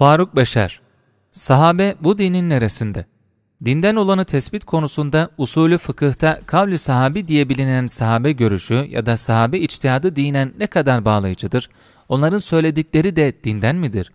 Faruk Beşer Sahabe bu dinin neresinde? Dinden olanı tespit konusunda usulü fıkıhta kavli sahabi diye bilinen sahabe görüşü ya da sahabe içtihadı dinen ne kadar bağlayıcıdır? Onların söyledikleri de dinden midir?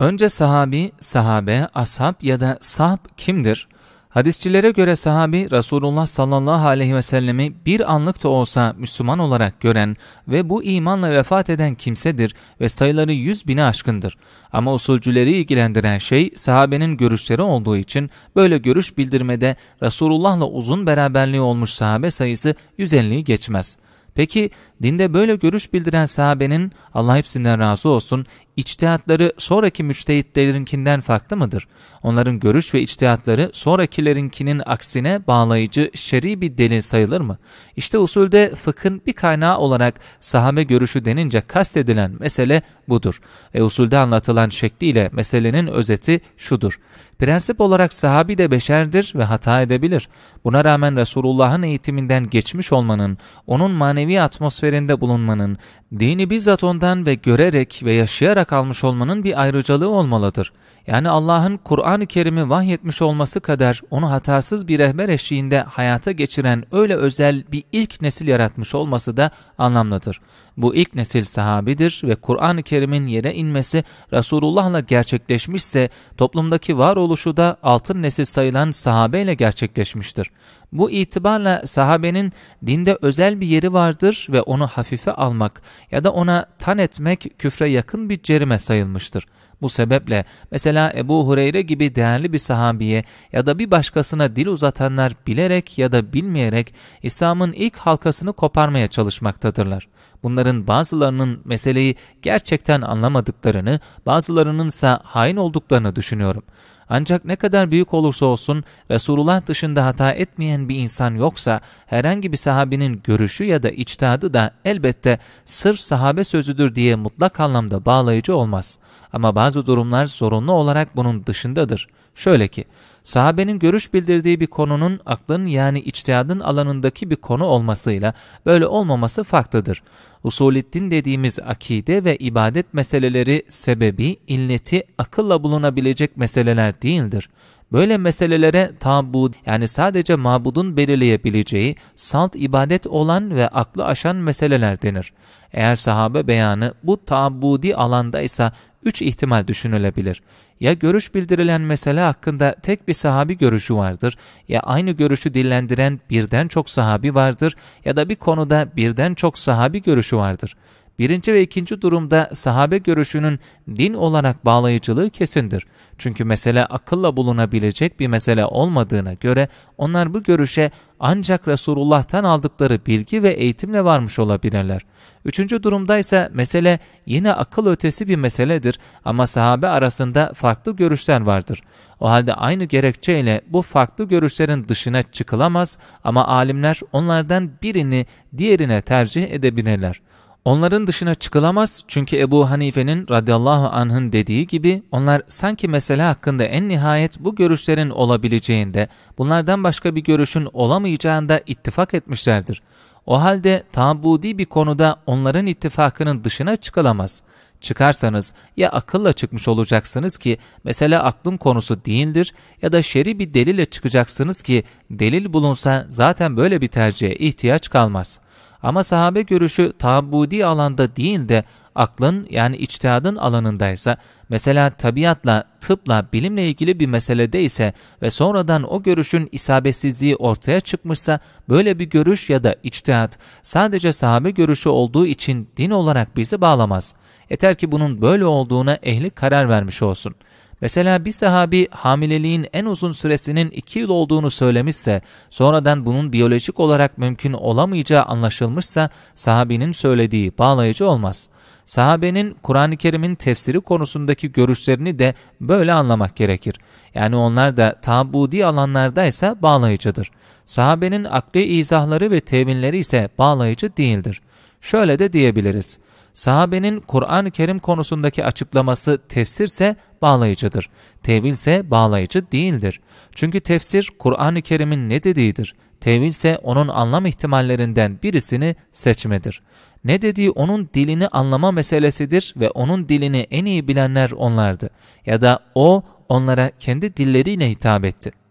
Önce sahabi, sahabe, ashab ya da sahb kimdir? Hadisçilere göre sahabi Resulullah sallallahu aleyhi ve sellemi bir anlık da olsa Müslüman olarak gören ve bu imanla vefat eden kimsedir ve sayıları yüz bine aşkındır. Ama usulcüleri ilgilendiren şey sahabenin görüşleri olduğu için böyle görüş bildirmede Resulullah'la uzun beraberliği olmuş sahabe sayısı 150'yi geçmez.'' Peki dinde böyle görüş bildiren sahabenin Allah hepsinden razı olsun içtihatları sonraki müçtehitlerinkinden farklı mıdır? Onların görüş ve içtihatları sonrakilerinkinin aksine bağlayıcı şer'i bir delil sayılır mı? İşte usulde fıkhın bir kaynağı olarak sahabe görüşü denince kastedilen mesele budur. Ve usulde anlatılan şekliyle meselenin özeti şudur. Prensip olarak sahabi de beşerdir ve hata edebilir. Buna rağmen Resulullah'ın eğitiminden geçmiş olmanın, onun manevi atmosferinde bulunmanın, dini bizzat ondan ve görerek ve yaşayarak kalmış olmanın bir ayrıcalığı olmalıdır. Yani Allah'ın Kur'an-ı Kerim'i vahyetmiş olması kadar onu hatasız bir rehber eşliğinde hayata geçiren öyle özel bir ilk nesil yaratmış olması da anlamlıdır. Bu ilk nesil sahabidir ve Kur'an-ı Kerim'in yere inmesi Resulullah'la gerçekleşmişse toplumdaki varoluşu da altın nesil sayılan sahabeyle gerçekleşmiştir. Bu itibarla sahabenin dinde özel bir yeri vardır ve onu hafife almak ya da ona tan etmek küfre yakın bir cerime sayılmıştır. Bu sebeple mesela Ebu Hureyre gibi değerli bir sahabiye ya da bir başkasına dil uzatanlar bilerek ya da bilmeyerek İslam'ın ilk halkasını koparmaya çalışmaktadırlar bunların bazılarının meseleyi gerçekten anlamadıklarını, bazılarının ise hain olduklarını düşünüyorum. Ancak ne kadar büyük olursa olsun Resulullah dışında hata etmeyen bir insan yoksa herhangi bir sahabinin görüşü ya da içtihadı da elbette sırf sahabe sözüdür diye mutlak anlamda bağlayıcı olmaz. Ama bazı durumlar zorunlu olarak bunun dışındadır. Şöyle ki, sahabenin görüş bildirdiği bir konunun aklın yani içtihadın alanındaki bir konu olmasıyla böyle olmaması farklıdır. Usulüddin dediğimiz akide ve ibadet meseleleri sebebi, illeti akılla bulunabilecek meseleler değildir. Böyle meselelere tabud yani sadece mabudun belirleyebileceği salt ibadet olan ve aklı aşan meseleler denir. Eğer sahabe beyanı bu tabudi alanda ise üç ihtimal düşünülebilir. Ya görüş bildirilen mesele hakkında tek bir sahabi görüşü vardır, ya aynı görüşü dillendiren birden çok sahabi vardır ya da bir konuda birden çok sahabi görüşü vardır. Birinci ve ikinci durumda sahabe görüşünün din olarak bağlayıcılığı kesindir. Çünkü mesele akılla bulunabilecek bir mesele olmadığına göre onlar bu görüşe ancak Resulullah'tan aldıkları bilgi ve eğitimle varmış olabilirler. Üçüncü durumda ise mesele yine akıl ötesi bir meseledir ama sahabe arasında farklı görüşler vardır. O halde aynı gerekçeyle bu farklı görüşlerin dışına çıkılamaz ama alimler onlardan birini diğerine tercih edebilirler. Onların dışına çıkılamaz çünkü Ebu Hanife'nin radıyallahu anh'ın dediği gibi onlar sanki mesele hakkında en nihayet bu görüşlerin olabileceğinde bunlardan başka bir görüşün olamayacağında ittifak etmişlerdir. O halde tabudi bir konuda onların ittifakının dışına çıkılamaz. Çıkarsanız ya akılla çıkmış olacaksınız ki mesele aklın konusu değildir ya da şer'i bir delille çıkacaksınız ki delil bulunsa zaten böyle bir tercihe ihtiyaç kalmaz.'' Ama sahabe görüşü tabudi alanda değil de aklın yani içtihadın alanındaysa, mesela tabiatla, tıpla, bilimle ilgili bir meselede ise ve sonradan o görüşün isabetsizliği ortaya çıkmışsa, böyle bir görüş ya da içtihat sadece sahabe görüşü olduğu için din olarak bizi bağlamaz. Yeter ki bunun böyle olduğuna ehli karar vermiş olsun.'' Mesela bir sahabi hamileliğin en uzun süresinin 2 yıl olduğunu söylemişse, sonradan bunun biyolojik olarak mümkün olamayacağı anlaşılmışsa sahabinin söylediği bağlayıcı olmaz. Sahabenin Kur'an-ı Kerim'in tefsiri konusundaki görüşlerini de böyle anlamak gerekir. Yani onlar da tabudi alanlardaysa bağlayıcıdır. Sahabenin akli izahları ve tevinleri ise bağlayıcı değildir. Şöyle de diyebiliriz. Sahabenin Kur'an-ı Kerim konusundaki açıklaması tefsirse bağlayıcıdır. Tevil ise bağlayıcı değildir. Çünkü tefsir Kur'an-ı Kerim'in ne dediğidir. Tevil ise onun anlam ihtimallerinden birisini seçmedir. Ne dediği onun dilini anlama meselesidir ve onun dilini en iyi bilenler onlardı. Ya da o onlara kendi dilleriyle hitap etti.